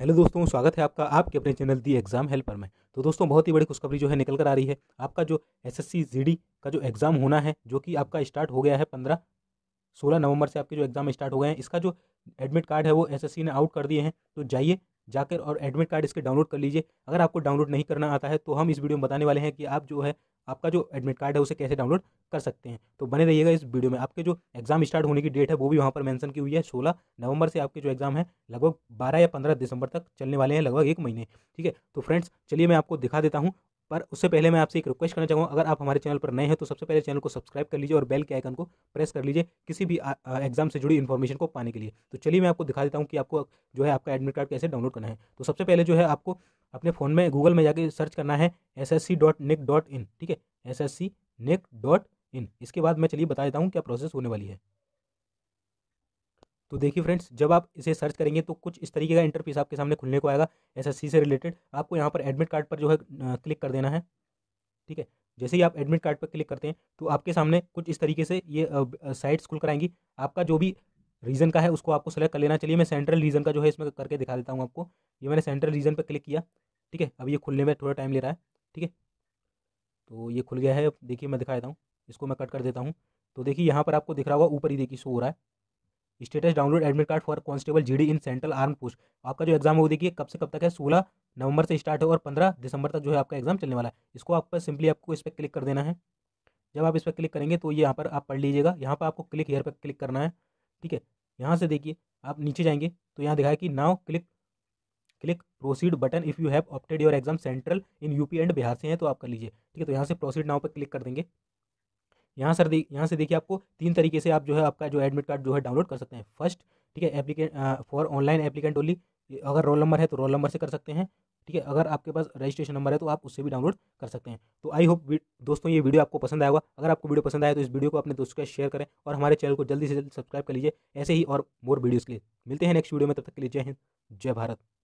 hello दोस्तों स्वागत है आपका आपके अपने चैनल दी एग्ज़ाम हेल्पर में तो दोस्तों बहुत ही बड़ी खुशखबरी जो है निकल कर आ रही है आपका जो एसएससी जीडी का जो एग्ज़ाम होना है जो कि आपका स्टार्ट हो गया है पंद्रह सोलह नवंबर से आपके जो एग्ज़ाम स्टार्ट हो गए हैं इसका जो एडमिट कार्ड है वो एस ने आउट कर दिए हैं तो जाइए जाकर और एडमिट कार्ड इसके डाउनलोड कर लीजिए अगर आपको डाउनलोड नहीं करना आता है तो हम इस वीडियो में बताने वाले हैं कि आप जो है आपका जो एडमिट कार्ड है उसे कैसे डाउनलोड कर सकते हैं तो बने रहिएगा इस वीडियो में आपके जो एग्जाम स्टार्ट होने की डेट है वो भी वहाँ पर मैंशन की हुई है सोलह नवंबर से आपके जो एग्जाम है लगभग बारह या पंद्रह दिसंबर तक चलने वाले हैं लगभग एक महीने ठीक है तो फ्रेंड्स चलिए मैं आपको दिखा देता हूँ पर उससे पहले मैं आपसे एक रिक्वेस्ट करना चाहूँगा अगर आप हमारे चैनल पर नए हैं तो सबसे पहले चैनल को सब्सक्राइब कर लीजिए और बेल के आइकन को प्रेस कर लीजिए किसी भी एग्जाम से जुड़ी इन्फॉर्मेशन को पाने के लिए तो चलिए मैं आपको दिखा देता हूँ कि आपको जो है आपका एडमिट कार्ड कैसे डाउनलोड करना है तो सबसे पहले जो है आपको अपने फ़ोन में गूगल में जाके सर्च करना है S S C dot nic dot in ठीक है S S C nic dot in इसके बाद मैं चलिए बता देता हूँ क्या प्रोसेस होने वाली है तो देखिए फ्रेंड्स जब आप इसे सर्च करेंगे तो कुछ इस तरीके का इंटरफेस आपके सामने खुलने को आएगा एसएससी से रिलेटेड आपको यहाँ पर एडमिट कार्ड पर जो है क्लिक कर देना है ठीक है जैसे ही आप एडमिट कार्ड पर क्लिक करते हैं तो आपके सामने कुछ इस तरीके से ये साइट्स खुल कराएंगी आपका जो भी रीजन का है उसको आपको सेलेक्ट कर लेना चलिए मैं सेंट्रल रीजन का जो है इसमें करके दिखा देता हूँ आपको ये मैंने सेंट्रल रीजन पर क्लिक किया ठीक है अब ये खुलने में थोड़ा टाइम ले रहा है ठीक है तो ये खुल गया है देखिए मैं दिखा देता हूँ इसको मैं कट कर देता हूँ तो देखिए यहाँ पर आपको दिख रहा होगा ऊपर ही देखिए शो हो रहा है status download admit card for constable GD in central arm post तो आपका जो एग्जाम वो देखिए कब से कब तक है सोलह नवंबर से स्टार्ट है और पंद्रह दिसंबर तक जो है आपका एग्जाम चलने वाला है इसको पर सिंपली आपको इस पर क्लिक कर देना है जब आप इस पर क्लिक करेंगे तो ये यहाँ पर आप पढ़ लीजिएगा यहाँ पर आपको क्लिक हेयर पर क्लिक करना है ठीक है यहाँ से देखिए आप नीचे जाएंगे तो यहाँ दिखाया कि now click click proceed button if you have opted your exam central in UP and Bihar से हैं तो आप कर लीजिए ठीक है तो यहाँ से प्रोसीड नाव पर क्लिक कर देंगे यहाँ सर यहाँ से देखिए आपको तीन तरीके से आप जो है आपका जो एडमिट कार्ड जो है डाउनलोड कर सकते हैं फर्स्ट ठीक है applicable for online applicant only अगर रोल नंबर है तो रोल नंबर से कर सकते हैं ठीक है अगर आपके पास रजिस्ट्रेशन नंबर है तो आप उससे भी डाउनलोड कर सकते हैं तो आई होप दोस्तों ये वीडियो आपको पसंद आएगा अगर आपको वीडियो पसंद आए तो इस वीडियो को अपने दोस्तों के शेयर करें और हमारे चैनल को जल्दी से जल्दी सब्सक्राइब कर लीजिए ऐसे ही और मोर वीडियोज़ के लिए मिलते हैं नेक्स्ट वीडियो में तब तक के लिए जय हिंद जय भारत